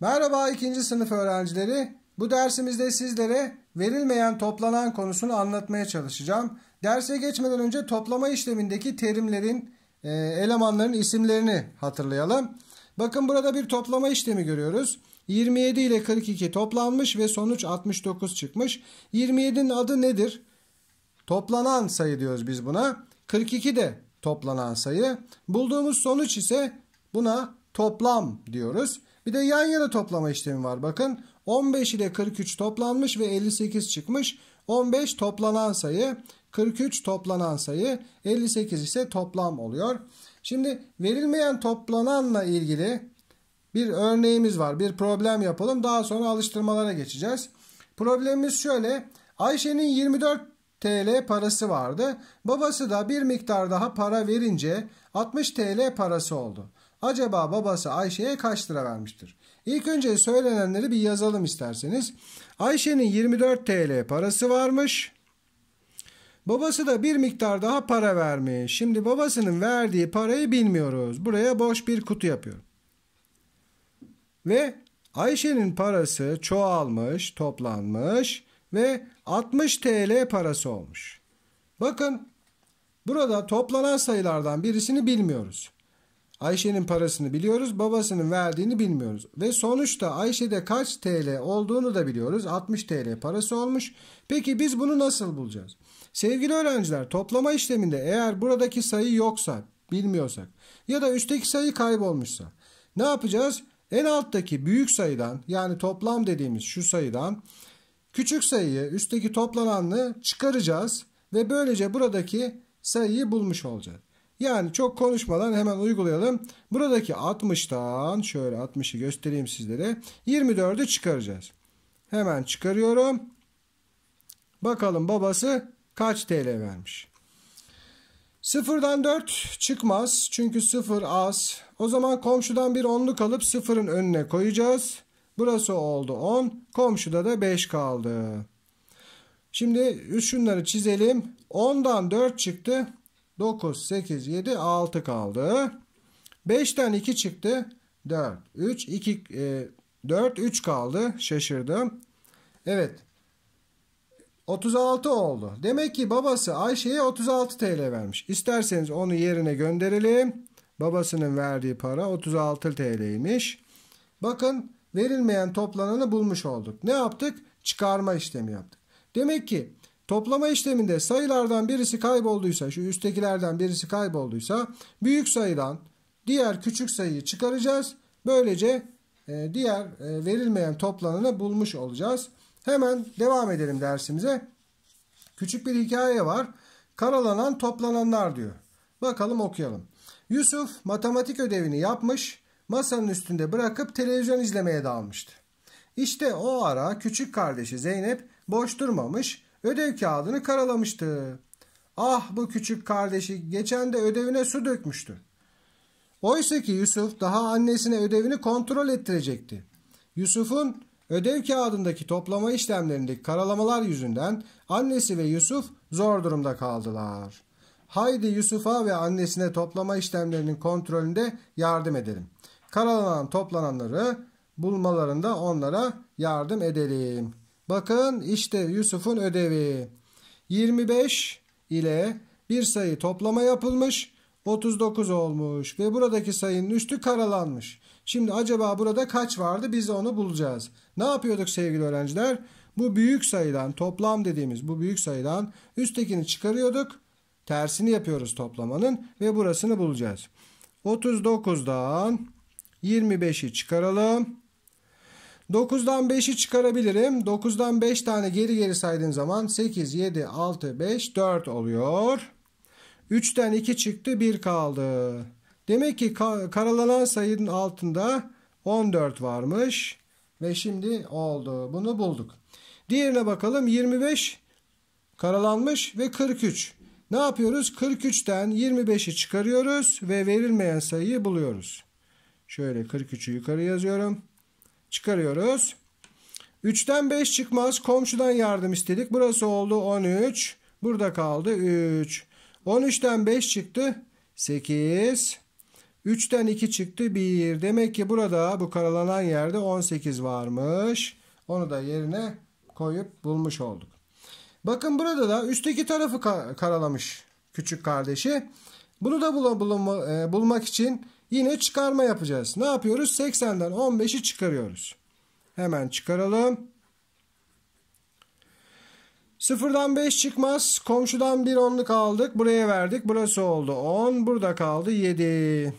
Merhaba ikinci sınıf öğrencileri. Bu dersimizde sizlere verilmeyen toplanan konusunu anlatmaya çalışacağım. Derse geçmeden önce toplama işlemindeki terimlerin, e, elemanların isimlerini hatırlayalım. Bakın burada bir toplama işlemi görüyoruz. 27 ile 42 toplanmış ve sonuç 69 çıkmış. 27'nin adı nedir? Toplanan sayı diyoruz biz buna. 42 de toplanan sayı. Bulduğumuz sonuç ise buna toplam diyoruz. Bir de yan yana toplama işlemi var. Bakın 15 ile 43 toplanmış ve 58 çıkmış. 15 toplanan sayı, 43 toplanan sayı, 58 ise toplam oluyor. Şimdi verilmeyen toplananla ilgili bir örneğimiz var. Bir problem yapalım. Daha sonra alıştırmalara geçeceğiz. Problemimiz şöyle. Ayşe'nin 24 TL parası vardı. Babası da bir miktar daha para verince 60 TL parası oldu. Acaba babası Ayşe'ye kaç lira vermiştir? İlk önce söylenenleri bir yazalım isterseniz. Ayşe'nin 24 TL parası varmış. Babası da bir miktar daha para vermiş. Şimdi babasının verdiği parayı bilmiyoruz. Buraya boş bir kutu yapıyorum. Ve Ayşe'nin parası çoğalmış, toplanmış ve 60 TL parası olmuş. Bakın burada toplanan sayılardan birisini bilmiyoruz. Ayşe'nin parasını biliyoruz, babasının verdiğini bilmiyoruz. Ve sonuçta Ayşe'de kaç TL olduğunu da biliyoruz. 60 TL parası olmuş. Peki biz bunu nasıl bulacağız? Sevgili öğrenciler, toplama işleminde eğer buradaki sayı yoksa, bilmiyorsak ya da üstteki sayı kaybolmuşsa ne yapacağız? En alttaki büyük sayıdan yani toplam dediğimiz şu sayıdan küçük sayıyı üstteki toplananını çıkaracağız ve böylece buradaki sayıyı bulmuş olacağız. Yani çok konuşmadan hemen uygulayalım. Buradaki 60'tan şöyle 60'ı göstereyim sizlere. 24'ü çıkaracağız. Hemen çıkarıyorum. Bakalım babası kaç TL vermiş. 0'dan 4 çıkmaz çünkü 0 az. O zaman komşudan bir onluk alıp sıfırın önüne koyacağız. Burası oldu 10. Komşuda da 5 kaldı. Şimdi şunları çizelim. 10'dan 4 çıktı. 9, 8, 7, 6 kaldı. 5'ten 2 çıktı. 4, 3, 2, e, 4, 3 kaldı. Şaşırdım. Evet. 36 oldu. Demek ki babası Ayşe'ye 36 TL vermiş. İsterseniz onu yerine gönderelim. Babasının verdiği para 36 TL'ymiş. Bakın verilmeyen toplananı bulmuş olduk. Ne yaptık? Çıkarma işlemi yaptık. Demek ki Toplama işleminde sayılardan birisi kaybolduysa, şu üsttekilerden birisi kaybolduysa büyük sayıdan diğer küçük sayıyı çıkaracağız. Böylece e, diğer e, verilmeyen toplananı bulmuş olacağız. Hemen devam edelim dersimize. Küçük bir hikaye var. Karalanan toplananlar diyor. Bakalım okuyalım. Yusuf matematik ödevini yapmış, masanın üstünde bırakıp televizyon izlemeye dalmıştı. İşte o ara küçük kardeşi Zeynep boş durmamış, ödev kağıdını karalamıştı. Ah bu küçük kardeşi geçen de ödevine su dökmüştü. Oysa ki Yusuf daha annesine ödevini kontrol ettirecekti. Yusuf'un ödev kağıdındaki toplama işlemlerindeki karalamalar yüzünden annesi ve Yusuf zor durumda kaldılar. Haydi Yusuf'a ve annesine toplama işlemlerinin kontrolünde yardım edelim. Karalanan toplananları bulmalarında onlara yardım edelim. Bakın işte Yusuf'un ödevi. 25 ile bir sayı toplama yapılmış. 39 olmuş ve buradaki sayının üstü karalanmış. Şimdi acaba burada kaç vardı biz onu bulacağız. Ne yapıyorduk sevgili öğrenciler? Bu büyük sayıdan toplam dediğimiz bu büyük sayıdan üsttekini çıkarıyorduk. Tersini yapıyoruz toplamanın ve burasını bulacağız. 39'dan 25'i çıkaralım. 9'dan 5'i çıkarabilirim. 9'dan 5 tane geri geri saydığım zaman 8, 7, 6, 5, 4 oluyor. 3'ten 2 çıktı 1 kaldı. Demek ki karalanan sayının altında 14 varmış. Ve şimdi oldu. Bunu bulduk. Diğerine bakalım. 25 karalanmış ve 43. Ne yapıyoruz? 43'ten 25'i çıkarıyoruz ve verilmeyen sayıyı buluyoruz. Şöyle 43'ü yukarı yazıyorum. Çıkarıyoruz. 3'ten 5 çıkmaz. Komşudan yardım istedik. Burası oldu 13. Burada kaldı 3. 13'ten 5 çıktı. 8. 3'ten 2 çıktı 1. Demek ki burada bu karalanan yerde 18 varmış. Onu da yerine koyup bulmuş olduk. Bakın burada da üstteki tarafı karalamış küçük kardeşi. Bunu da bulma, bulma, e, bulmak için Yine çıkarma yapacağız. Ne yapıyoruz? 80'den 15'i çıkarıyoruz. Hemen çıkaralım. 0'dan 5 çıkmaz. Komşudan bir onluk aldık. Buraya verdik. Burası oldu 10. Burada kaldı 7.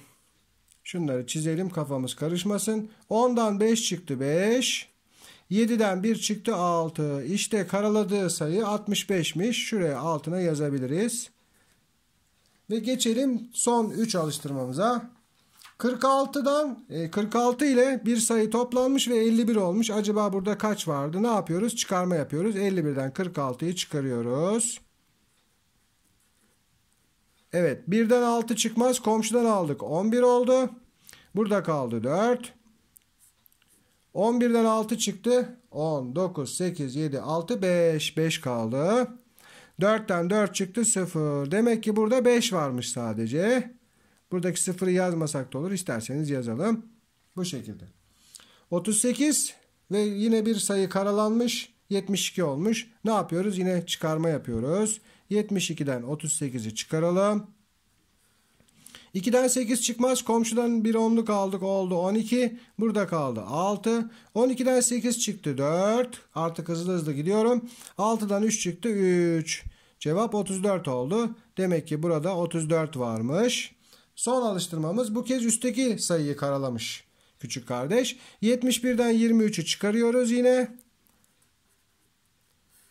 Şunları çizelim kafamız karışmasın. 10'dan 5 çıktı 5. 7'den 1 çıktı 6. İşte karaladığı sayı 65'miş. Şuraya altına yazabiliriz. Ve geçelim son 3 alıştırmamıza. 46'dan 46 e, ile bir sayı toplanmış ve 51 olmuş. Acaba burada kaç vardı? Ne yapıyoruz? Çıkarma yapıyoruz. 51'den 46'yı çıkarıyoruz. Evet. 1'den 6 çıkmaz. Komşudan aldık. 11 oldu. Burada kaldı 4. 11'den 6 çıktı. 10, 9, 8, 7, 6, 5. 5 kaldı. 4'ten 4 çıktı 0. Demek ki burada 5 varmış sadece. Buradaki sıfırı yazmasak da olur. İsterseniz yazalım. Bu şekilde. 38 ve yine bir sayı karalanmış. 72 olmuş. Ne yapıyoruz? Yine çıkarma yapıyoruz. 72'den 38'i çıkaralım. 2'den 8 çıkmaz. Komşudan bir onluk aldık oldu 12. Burada kaldı 6. 12'den 8 çıktı 4. Artık hızlı hızlı gidiyorum. 6'dan 3 çıktı 3. Cevap 34 oldu. Demek ki burada 34 varmış. Son alıştırmamız bu kez üstteki sayıyı karalamış küçük kardeş. 71'den 23'ü çıkarıyoruz yine.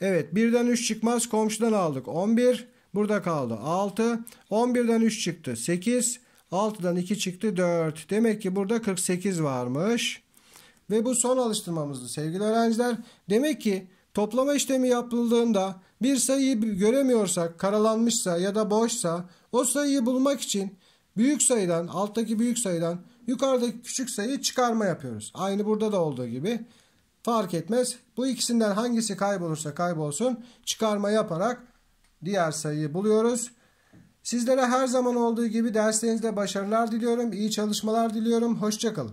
Evet 1'den 3 çıkmaz komşudan aldık 11. Burada kaldı 6. 11'den 3 çıktı 8. 6'dan 2 çıktı 4. Demek ki burada 48 varmış. Ve bu son alıştırmamızdı sevgili öğrenciler. Demek ki toplama işlemi yapıldığında bir sayıyı göremiyorsak, karalanmışsa ya da boşsa o sayıyı bulmak için büyük sayıdan alttaki büyük sayıdan yukarıdaki küçük sayı çıkarma yapıyoruz. Aynı burada da olduğu gibi fark etmez. Bu ikisinden hangisi kaybolursa kaybolsun çıkarma yaparak diğer sayıyı buluyoruz. Sizlere her zaman olduğu gibi derslerinizde başarılar diliyorum. iyi çalışmalar diliyorum. Hoşçakalın.